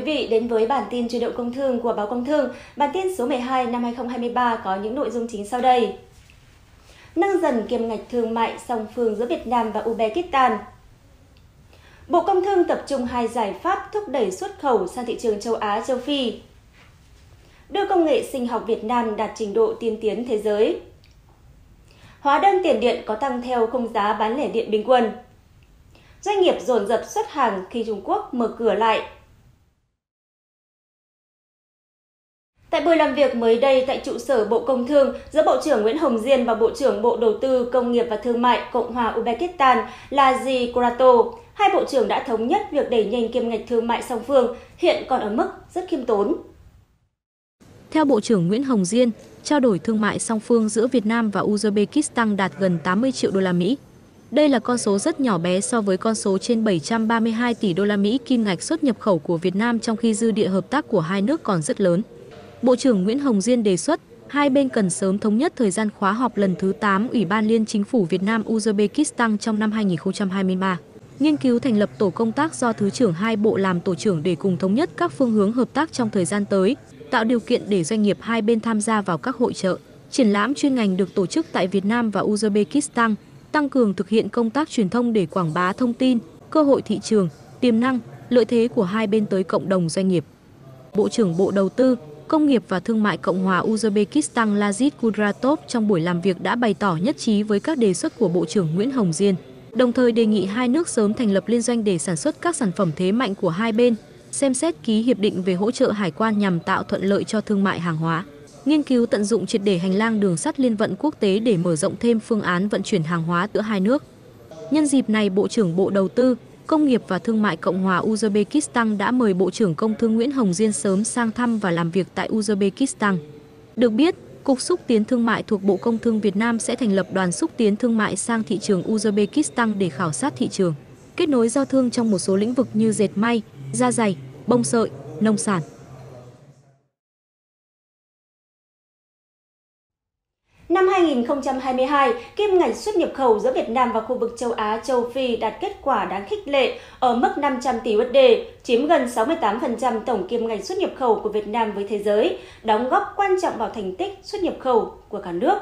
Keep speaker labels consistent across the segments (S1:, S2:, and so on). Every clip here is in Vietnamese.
S1: quý vị đến với bản tin chuyển động công thương của báo Công Thương. Bản tin số 12 năm 2023 có những nội dung chính sau đây. Nâng dần kiềm ngạch thương mại song phương giữa Việt Nam và Uzbekistan. Bộ Công Thương tập trung hai giải pháp thúc đẩy xuất khẩu sang thị trường châu Á, châu Phi. Đưa công nghệ sinh học Việt Nam đạt trình độ tiên tiến thế giới. Hóa đơn tiền điện có tăng theo không giá bán lẻ điện bình quân. Doanh nghiệp dồn dập xuất hàng khi Trung Quốc mở cửa lại. Tại buổi làm việc mới đây tại trụ sở Bộ Công Thương giữa Bộ trưởng Nguyễn Hồng Diên và Bộ trưởng Bộ Đầu tư Công nghiệp và Thương mại Cộng hòa Uzbekistan là Zi Kurato, hai bộ trưởng đã thống nhất việc đẩy nhanh kim ngạch thương mại song phương, hiện còn ở mức rất khiêm tốn.
S2: Theo Bộ trưởng Nguyễn Hồng Diên, trao đổi thương mại song phương giữa Việt Nam và Uzbekistan đạt gần 80 triệu đô la Mỹ. Đây là con số rất nhỏ bé so với con số trên 732 tỷ đô la Mỹ kim ngạch xuất nhập khẩu của Việt Nam trong khi dư địa hợp tác của hai nước còn rất lớn. Bộ trưởng Nguyễn Hồng Diên đề xuất hai bên cần sớm thống nhất thời gian khóa họp lần thứ 8 Ủy ban Liên Chính phủ Việt Nam Uzbekistan trong năm 2023. Nghiên cứu thành lập tổ công tác do Thứ trưởng hai bộ làm tổ trưởng để cùng thống nhất các phương hướng hợp tác trong thời gian tới, tạo điều kiện để doanh nghiệp hai bên tham gia vào các hội trợ, triển lãm chuyên ngành được tổ chức tại Việt Nam và Uzbekistan, tăng cường thực hiện công tác truyền thông để quảng bá thông tin, cơ hội thị trường, tiềm năng, lợi thế của hai bên tới cộng đồng doanh nghiệp. Bộ trưởng Bộ Đầu tư, Công nghiệp và Thương mại Cộng hòa Uzbekistan Lazit Kudratov trong buổi làm việc đã bày tỏ nhất trí với các đề xuất của Bộ trưởng Nguyễn Hồng Diên, đồng thời đề nghị hai nước sớm thành lập liên doanh để sản xuất các sản phẩm thế mạnh của hai bên, xem xét ký hiệp định về hỗ trợ hải quan nhằm tạo thuận lợi cho thương mại hàng hóa, nghiên cứu tận dụng triệt để hành lang đường sắt liên vận quốc tế để mở rộng thêm phương án vận chuyển hàng hóa giữa hai nước. Nhân dịp này, Bộ trưởng Bộ Đầu tư, Công nghiệp và Thương mại Cộng hòa Uzbekistan đã mời Bộ trưởng Công Thương Nguyễn Hồng Diên sớm sang thăm và làm việc tại Uzbekistan. Được biết, Cục Xúc Tiến Thương mại thuộc Bộ Công Thương Việt Nam sẽ thành lập đoàn xúc tiến thương mại sang thị trường Uzbekistan để khảo sát thị trường, kết nối giao thương trong một số lĩnh vực như dệt may, da dày, bông sợi, nông sản.
S1: Năm 2022, kim ngạch xuất nhập khẩu giữa Việt Nam và khu vực châu Á châu Phi đạt kết quả đáng khích lệ ở mức 500 tỷ USD, chiếm gần 68% tổng kim ngạch xuất nhập khẩu của Việt Nam với thế giới, đóng góp quan trọng vào thành tích xuất nhập khẩu của cả nước.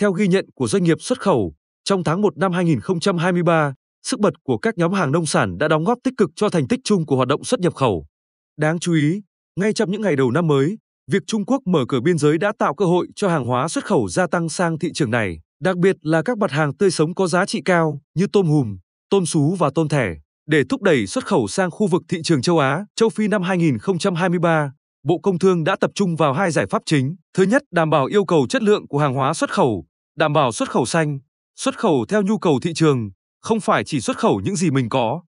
S3: Theo ghi nhận của doanh nghiệp xuất khẩu, trong tháng 1 năm 2023, sức bật của các nhóm hàng nông sản đã đóng góp tích cực cho thành tích chung của hoạt động xuất nhập khẩu. Đáng chú ý, ngay trong những ngày đầu năm mới, Việc Trung Quốc mở cửa biên giới đã tạo cơ hội cho hàng hóa xuất khẩu gia tăng sang thị trường này, đặc biệt là các mặt hàng tươi sống có giá trị cao như tôm hùm, tôm sú và tôm thẻ. Để thúc đẩy xuất khẩu sang khu vực thị trường châu Á, châu Phi năm 2023, Bộ Công Thương đã tập trung vào hai giải pháp chính. Thứ nhất, đảm bảo yêu cầu chất lượng của hàng hóa xuất khẩu, đảm bảo xuất khẩu xanh, xuất khẩu theo nhu cầu thị trường, không phải chỉ xuất khẩu những gì mình có.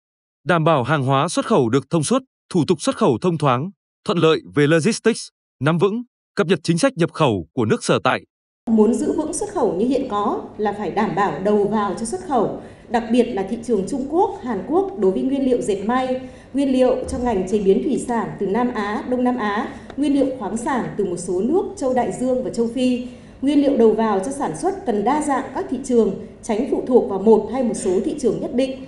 S3: Đảm bảo hàng hóa xuất khẩu được thông suốt, thủ tục xuất khẩu thông thoáng, thuận lợi về logistics, nắm vững, cập nhật chính sách nhập khẩu của nước sở tại.
S2: Muốn giữ vững xuất khẩu như hiện có là phải đảm bảo đầu vào cho xuất khẩu, đặc biệt là thị trường Trung Quốc, Hàn Quốc đối với nguyên liệu dệt may, nguyên liệu cho ngành chế biến thủy sản từ Nam Á, Đông Nam Á, nguyên liệu khoáng sản từ một số nước châu Đại Dương và châu Phi. Nguyên liệu đầu vào cho sản xuất cần đa dạng các thị trường, tránh phụ thuộc vào một hay một số thị trường
S3: nhất định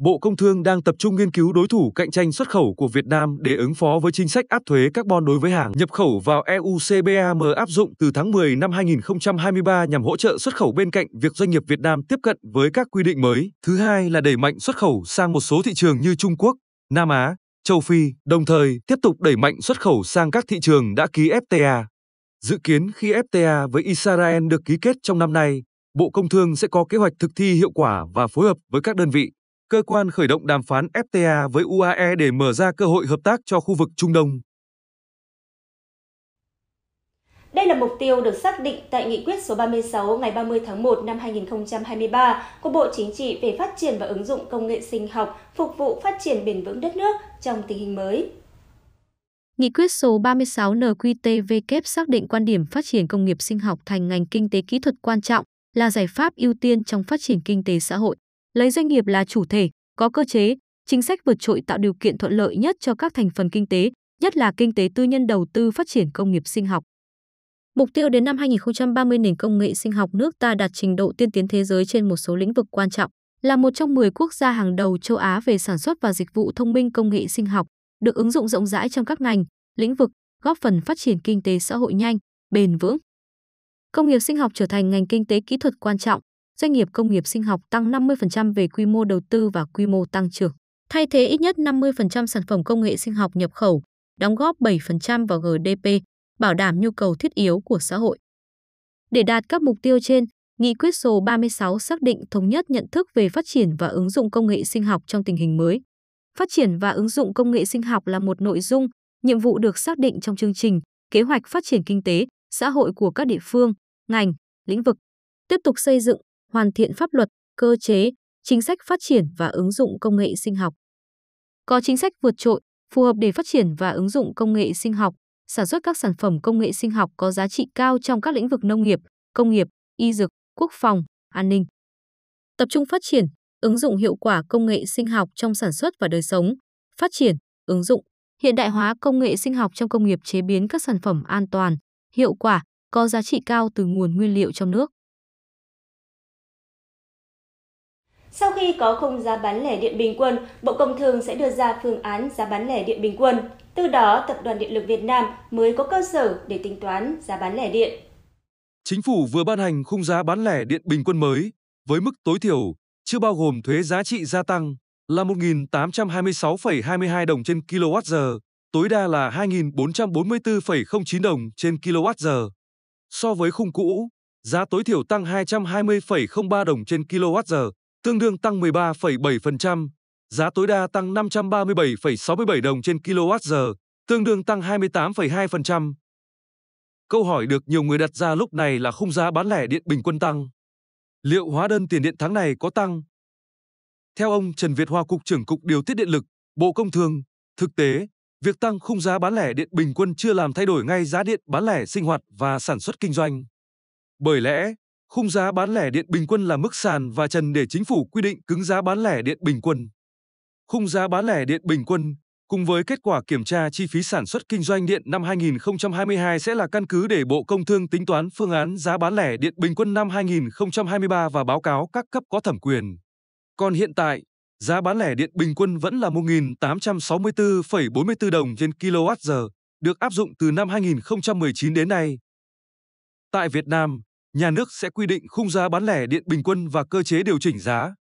S3: Bộ Công Thương đang tập trung nghiên cứu đối thủ cạnh tranh xuất khẩu của Việt Nam để ứng phó với chính sách áp thuế carbon đối với hàng nhập khẩu vào EU CBAM áp dụng từ tháng 10 năm 2023 nhằm hỗ trợ xuất khẩu bên cạnh việc doanh nghiệp Việt Nam tiếp cận với các quy định mới. Thứ hai là đẩy mạnh xuất khẩu sang một số thị trường như Trung Quốc, Nam Á, châu Phi, đồng thời tiếp tục đẩy mạnh xuất khẩu sang các thị trường đã ký FTA. Dự kiến khi FTA với Israel được ký kết trong năm nay, Bộ Công Thương sẽ có kế hoạch thực thi hiệu quả và phối hợp với các đơn vị cơ quan khởi động đàm phán FTA với UAE để mở ra cơ hội hợp tác cho khu vực Trung Đông.
S1: Đây là mục tiêu được xác định tại Nghị quyết số 36 ngày 30 tháng 1 năm 2023 của Bộ Chính trị về phát triển và ứng dụng công nghệ sinh học phục vụ phát triển bền vững đất nước trong tình hình mới.
S2: Nghị quyết số 36 NQTVK xác định quan điểm phát triển công nghiệp sinh học thành ngành kinh tế kỹ thuật quan trọng là giải pháp ưu tiên trong phát triển kinh tế xã hội lấy doanh nghiệp là chủ thể, có cơ chế, chính sách vượt trội tạo điều kiện thuận lợi nhất cho các thành phần kinh tế, nhất là kinh tế tư nhân đầu tư phát triển công nghiệp sinh học. Mục tiêu đến năm 2030 nền công nghệ sinh học nước ta đạt trình độ tiên tiến thế giới trên một số lĩnh vực quan trọng, là một trong 10 quốc gia hàng đầu châu Á về sản xuất và dịch vụ thông minh công nghệ sinh học, được ứng dụng rộng rãi trong các ngành, lĩnh vực, góp phần phát triển kinh tế xã hội nhanh, bền vững. Công nghiệp sinh học trở thành ngành kinh tế kỹ thuật quan trọng, doanh nghiệp công nghiệp sinh học tăng 50% về quy mô đầu tư và quy mô tăng trưởng, thay thế ít nhất 50% sản phẩm công nghệ sinh học nhập khẩu, đóng góp 7% vào GDP, bảo đảm nhu cầu thiết yếu của xã hội. Để đạt các mục tiêu trên, Nghị quyết số 36 xác định thống nhất nhận thức về phát triển và ứng dụng công nghệ sinh học trong tình hình mới. Phát triển và ứng dụng công nghệ sinh học là một nội dung, nhiệm vụ được xác định trong chương trình, kế hoạch phát triển kinh tế, xã hội của các địa phương, ngành, lĩnh vực. Tiếp tục xây dựng, hoàn thiện pháp luật, cơ chế, chính sách phát triển và ứng dụng công nghệ sinh học. Có chính sách vượt trội, phù hợp để phát triển và ứng dụng công nghệ sinh học, sản xuất các sản phẩm công nghệ sinh học có giá trị cao trong các lĩnh vực nông nghiệp, công nghiệp, y dược, quốc phòng, an ninh. Tập trung phát triển, ứng dụng hiệu quả công nghệ sinh học trong sản xuất và đời sống, phát triển, ứng dụng, hiện đại hóa công nghệ sinh học trong công nghiệp chế biến các sản phẩm an toàn, hiệu quả, có giá trị cao từ nguồn nguyên liệu trong nước.
S1: Sau khi có khung giá bán lẻ điện bình quân, Bộ Công Thương sẽ đưa ra phương án giá bán lẻ điện bình quân. Từ đó, Tập đoàn Điện lực Việt Nam mới có cơ sở để tính toán giá bán lẻ điện.
S3: Chính phủ vừa ban hành khung giá bán lẻ điện bình quân mới với mức tối thiểu chưa bao gồm thuế giá trị gia tăng là 1.826,22 đồng trên kWh, tối đa là 2.444,09 đồng trên kWh. So với khung cũ, giá tối thiểu tăng 220,03 đồng trên kWh tương đương tăng 13,7%, giá tối đa tăng 537,67 đồng trên kWh, tương đương tăng 28,2%. Câu hỏi được nhiều người đặt ra lúc này là khung giá bán lẻ điện bình quân tăng. Liệu hóa đơn tiền điện tháng này có tăng? Theo ông Trần Việt Hoa, Cục trưởng Cục Điều tiết Điện lực, Bộ Công Thương, thực tế, việc tăng khung giá bán lẻ điện bình quân chưa làm thay đổi ngay giá điện bán lẻ sinh hoạt và sản xuất kinh doanh. Bởi lẽ, khung giá bán lẻ điện bình quân là mức sàn và trần để chính phủ quy định cứng giá bán lẻ điện bình quân. Khung giá bán lẻ điện bình quân cùng với kết quả kiểm tra chi phí sản xuất kinh doanh điện năm 2022 sẽ là căn cứ để Bộ Công Thương tính toán phương án giá bán lẻ điện bình quân năm 2023 và báo cáo các cấp có thẩm quyền. Còn hiện tại, giá bán lẻ điện bình quân vẫn là 1.864,44 đồng trên kWh, được áp dụng từ năm 2019 đến nay. Tại Việt Nam, nhà nước sẽ quy định khung giá bán lẻ điện bình quân và cơ chế điều chỉnh giá.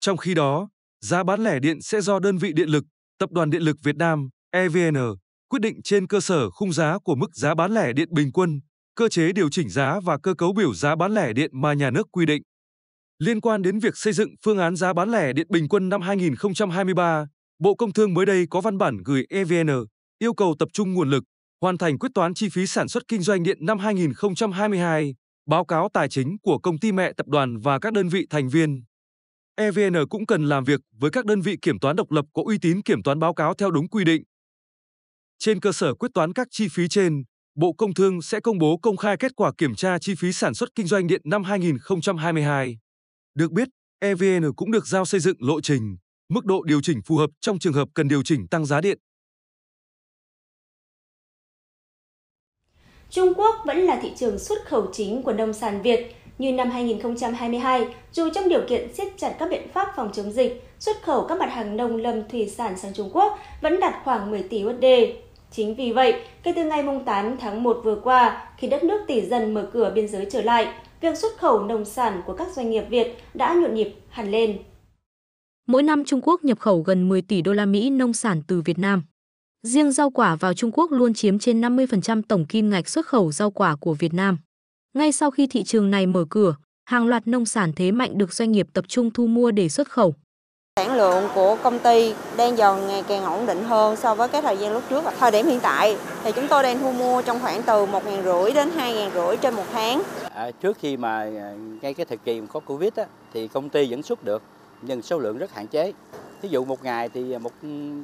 S3: Trong khi đó, giá bán lẻ điện sẽ do đơn vị điện lực, Tập đoàn Điện lực Việt Nam, EVN, quyết định trên cơ sở khung giá của mức giá bán lẻ điện bình quân, cơ chế điều chỉnh giá và cơ cấu biểu giá bán lẻ điện mà nhà nước quy định. Liên quan đến việc xây dựng phương án giá bán lẻ điện bình quân năm 2023, Bộ Công Thương mới đây có văn bản gửi EVN yêu cầu tập trung nguồn lực, hoàn thành quyết toán chi phí sản xuất kinh doanh điện năm 2022 báo cáo tài chính của công ty mẹ tập đoàn và các đơn vị thành viên. EVN cũng cần làm việc với các đơn vị kiểm toán độc lập có uy tín kiểm toán báo cáo theo đúng quy định. Trên cơ sở quyết toán các chi phí trên, Bộ Công Thương sẽ công bố công khai kết quả kiểm tra chi phí sản xuất kinh doanh điện năm 2022. Được biết, EVN cũng được giao xây dựng lộ trình, mức độ điều chỉnh phù hợp trong trường hợp cần điều chỉnh tăng giá điện
S1: Trung Quốc vẫn là thị trường xuất khẩu chính của nông sản Việt. Như năm 2022, dù trong điều kiện siết chặt các biện pháp phòng chống dịch, xuất khẩu các mặt hàng nông lâm thủy sản sang Trung Quốc vẫn đạt khoảng 10 tỷ USD. Chính vì vậy, kể từ ngày 8 tháng 1 vừa qua, khi đất nước tỷ dân mở cửa biên giới trở lại, việc xuất khẩu nông sản của các doanh nghiệp Việt đã nhộn nhịp hẳn lên.
S2: Mỗi năm Trung Quốc nhập khẩu gần 10 tỷ đô la Mỹ nông sản từ Việt Nam. Riêng rau quả vào Trung Quốc luôn chiếm trên 50% tổng kim ngạch xuất khẩu rau quả của Việt Nam. Ngay sau khi thị trường này mở cửa, hàng loạt nông sản thế mạnh được doanh nghiệp tập trung thu mua để xuất khẩu.
S1: Sản lượng của công ty đang dần ngày càng ổn định hơn so với cái thời gian lúc trước. Thời điểm hiện tại thì chúng tôi đang thu mua trong khoảng từ 1.500 đến 2.500 trên một tháng. À, trước khi mà à, ngay cái thời kỳ có Covid á, thì công ty vẫn xuất được nhưng số lượng rất hạn chế thí dụ một ngày thì một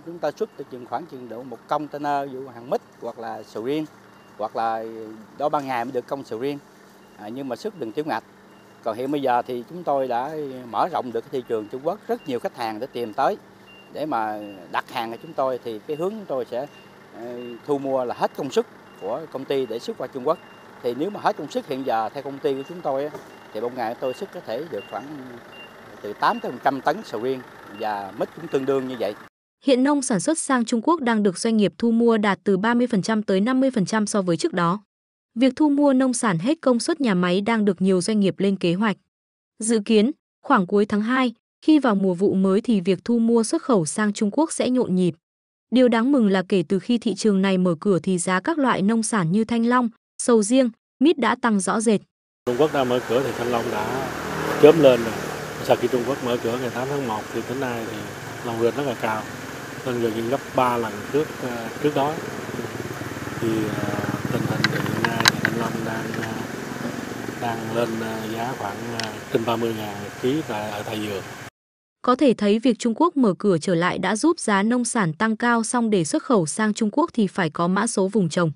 S1: chúng ta xuất từ chừng khoảng chừng độ một container dụ hàng mít hoặc là sầu riêng hoặc là đó ban ngày mới được công sầu riêng à, nhưng mà xuất đừng tiểu ngạch còn hiện bây giờ thì chúng tôi đã mở rộng được cái thị trường Trung Quốc rất nhiều khách hàng để tìm tới để mà đặt hàng của chúng tôi thì cái hướng chúng tôi sẽ ờ, thu mua là hết công sức của công ty để xuất qua Trung Quốc thì nếu mà hết công sức hiện giờ theo công ty của chúng tôi thì một ngày tôi xuất có thể được khoảng từ 8 tới 100 tấn sầu riêng và mít cũng tương đương như vậy.
S2: Hiện nông sản xuất sang Trung Quốc đang được doanh nghiệp thu mua đạt từ 30% tới 50% so với trước đó. Việc thu mua nông sản hết công suất nhà máy đang được nhiều doanh nghiệp lên kế hoạch. Dự kiến, khoảng cuối tháng 2, khi vào mùa vụ mới thì việc thu mua xuất khẩu sang Trung Quốc sẽ nhộn nhịp. Điều đáng mừng là kể từ khi thị trường này mở cửa thì giá các loại nông sản như thanh long, sầu riêng, mít đã tăng rõ rệt.
S3: Trung Quốc đã mở cửa thì thanh long đã chớm lên rồi sau khi Trung Quốc mở cửa ngày 8 tháng 1 thì đến nay thì lòng vườn rất là cao hơn gần như gấp 3 lần trước ờ, trước đó thì ờ, tình hình thì hiện nay thì thanh long đang ờ, đang lên giá khoảng trên 30 ngàn ký tại ở Thầy Dừa.
S2: Có thể thấy việc Trung Quốc mở cửa trở lại đã giúp giá nông sản tăng cao song để xuất khẩu sang Trung Quốc thì phải có mã số vùng trồng.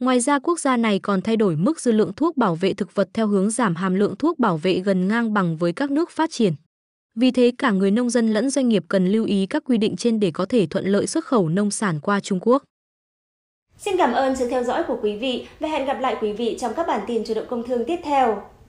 S2: Ngoài ra quốc gia này còn thay đổi mức dư lượng thuốc bảo vệ thực vật theo hướng giảm hàm lượng thuốc bảo vệ gần ngang bằng với các nước phát triển. Vì thế cả người nông dân lẫn doanh nghiệp cần lưu ý các quy định trên để có thể thuận lợi xuất khẩu nông sản qua Trung Quốc.
S1: Xin cảm ơn sự theo dõi của quý vị và hẹn gặp lại quý vị trong các bản tin chủ động công thương tiếp theo.